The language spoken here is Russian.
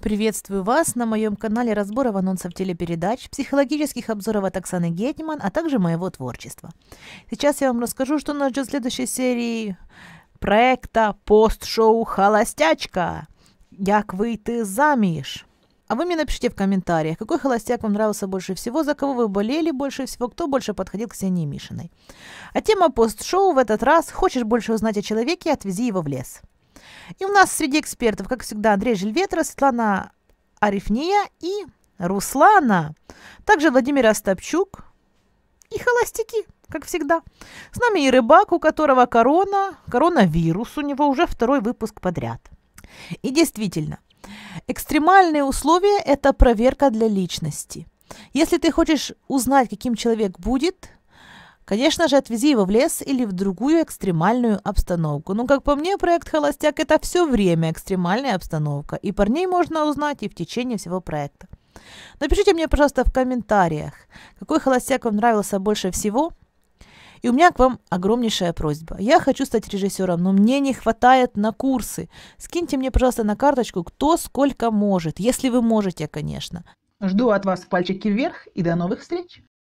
Приветствую вас на моем канале разборов анонсов телепередач, психологических обзоров от Оксаны Гетман, а также моего творчества. Сейчас я вам расскажу, что нас ждет в следующей серии проекта пост-шоу «Холостячка». Як ты заміж? А вы мне напишите в комментариях, какой холостяк вам нравился больше всего, за кого вы болели больше всего, кто больше подходил к Ксении Мишиной. А тема пост-шоу в этот раз «Хочешь больше узнать о человеке? Отвези его в лес». И у нас среди экспертов, как всегда, Андрей Жильветра, Светлана Арифния и Руслана. Также Владимир Остапчук и холостяки, как всегда. С нами и рыбак, у которого корона, коронавирус, у него уже второй выпуск подряд. И действительно, экстремальные условия – это проверка для личности. Если ты хочешь узнать, каким человек будет, Конечно же, отвези его в лес или в другую экстремальную обстановку. Ну, как по мне, проект «Холостяк» — это все время экстремальная обстановка, и парней можно узнать и в течение всего проекта. Напишите мне, пожалуйста, в комментариях, какой холостяк вам нравился больше всего. И у меня к вам огромнейшая просьба. Я хочу стать режиссером, но мне не хватает на курсы. Скиньте мне, пожалуйста, на карточку, кто сколько может, если вы можете, конечно. Жду от вас пальчики вверх и до новых встреч!